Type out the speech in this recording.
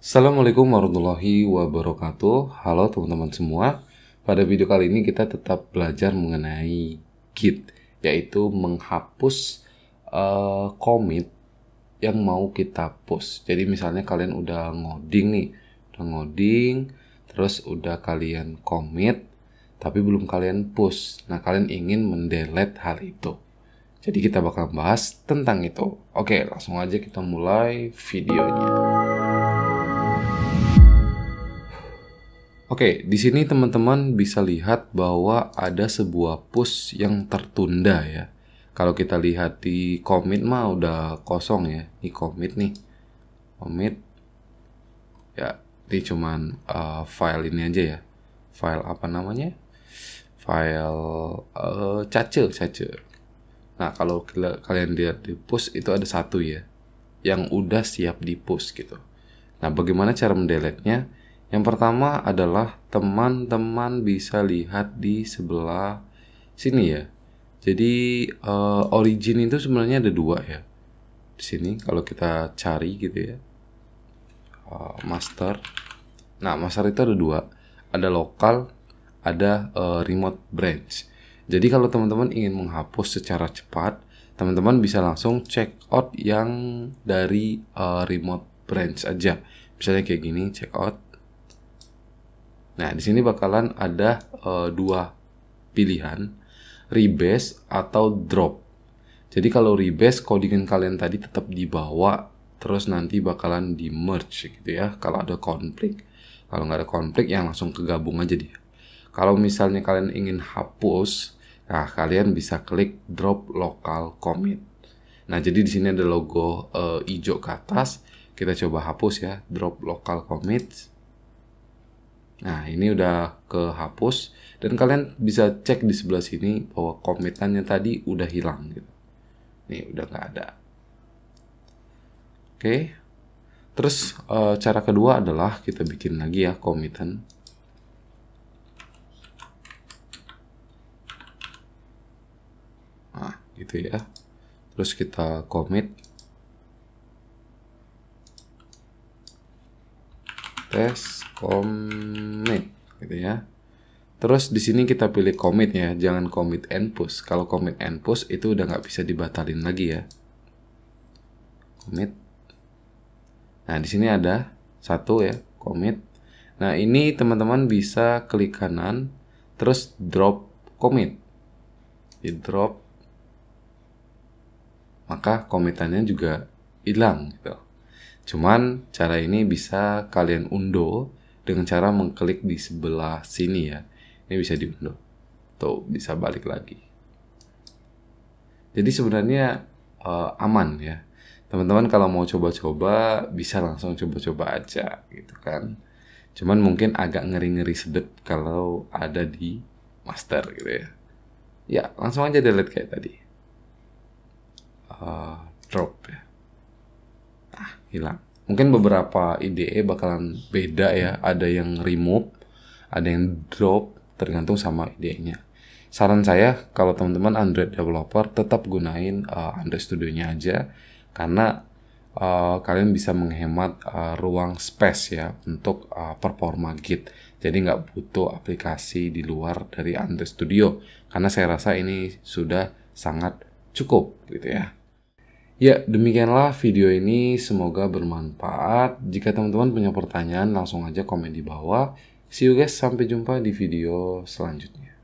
Assalamualaikum warahmatullahi wabarakatuh. Halo teman-teman semua. Pada video kali ini kita tetap belajar mengenai git, yaitu menghapus uh, eh, commit yang mau kita push. Jadi misalnya kalian udah ngoding nih, udah ngoding, terus udah kalian commit, tapi belum kalian push. Nah, kalian ingin mendelete hal itu. Jadi kita bakal bahas tentang itu. Oke, langsung aja kita mulai videonya. Oke, di sini teman-teman bisa lihat bahwa ada sebuah push yang tertunda ya. Kalau kita lihat di commit mah udah kosong ya. Ini commit nih. Commit. Ya, ini cuman uh, file ini aja ya. File apa namanya? File uh, eh, cace, Nah, kalau kalian lihat di push itu ada satu ya. Yang udah siap di push gitu. Nah, bagaimana cara mendeletnya? nya yang pertama adalah teman-teman bisa lihat di sebelah sini ya. Jadi uh, origin itu sebenarnya ada dua ya. Di sini kalau kita cari gitu ya. Uh, master. Nah, master itu ada dua. Ada lokal, ada uh, remote branch. Jadi kalau teman-teman ingin menghapus secara cepat, teman-teman bisa langsung check out yang dari uh, remote branch aja. Misalnya kayak gini, check out Nah, di sini bakalan ada uh, dua pilihan, rebase atau drop. Jadi kalau rebase codingan kalian tadi tetap dibawa terus nanti bakalan di merge gitu ya kalau ada konflik. Kalau nggak ada konflik yang langsung kegabung aja dia. Kalau misalnya kalian ingin hapus, nah kalian bisa klik drop local commit. Nah, jadi di sini ada logo uh, hijau ke atas. Kita coba hapus ya, drop local commit. Nah, ini udah kehapus dan kalian bisa cek di sebelah sini bahwa komitannya tadi udah hilang gitu. Nih, udah nggak ada. Oke. Terus eh, cara kedua adalah kita bikin lagi ya komitan. Nah, gitu ya. Terus kita commit tes commit gitu ya. Terus di sini kita pilih commit ya, jangan commit and push. Kalau commit and push itu udah nggak bisa dibatalin lagi ya. Commit. Nah di sini ada satu ya, commit. Nah ini teman-teman bisa klik kanan, terus drop commit. Di drop, maka komitannya juga hilang gitu. Cuman cara ini bisa kalian unduh dengan cara mengklik di sebelah sini ya. Ini bisa diunduh. Tuh, bisa balik lagi. Jadi sebenarnya uh, aman ya. Teman-teman kalau mau coba-coba bisa langsung coba-coba aja gitu kan. Cuman mungkin agak ngeri-ngeri sedep kalau ada di master gitu ya. Ya, langsung aja delete kayak tadi. Uh, drop ya hilang. Mungkin beberapa IDE bakalan beda ya, ada yang remove, ada yang drop, tergantung sama IDE-nya. Saran saya kalau teman-teman Android developer tetap gunain uh, Android Studio-nya aja karena uh, kalian bisa menghemat uh, ruang space ya untuk uh, performa Git. Jadi nggak butuh aplikasi di luar dari Android Studio karena saya rasa ini sudah sangat cukup gitu ya. Ya, demikianlah video ini. Semoga bermanfaat. Jika teman-teman punya pertanyaan, langsung aja komen di bawah. See you guys, sampai jumpa di video selanjutnya.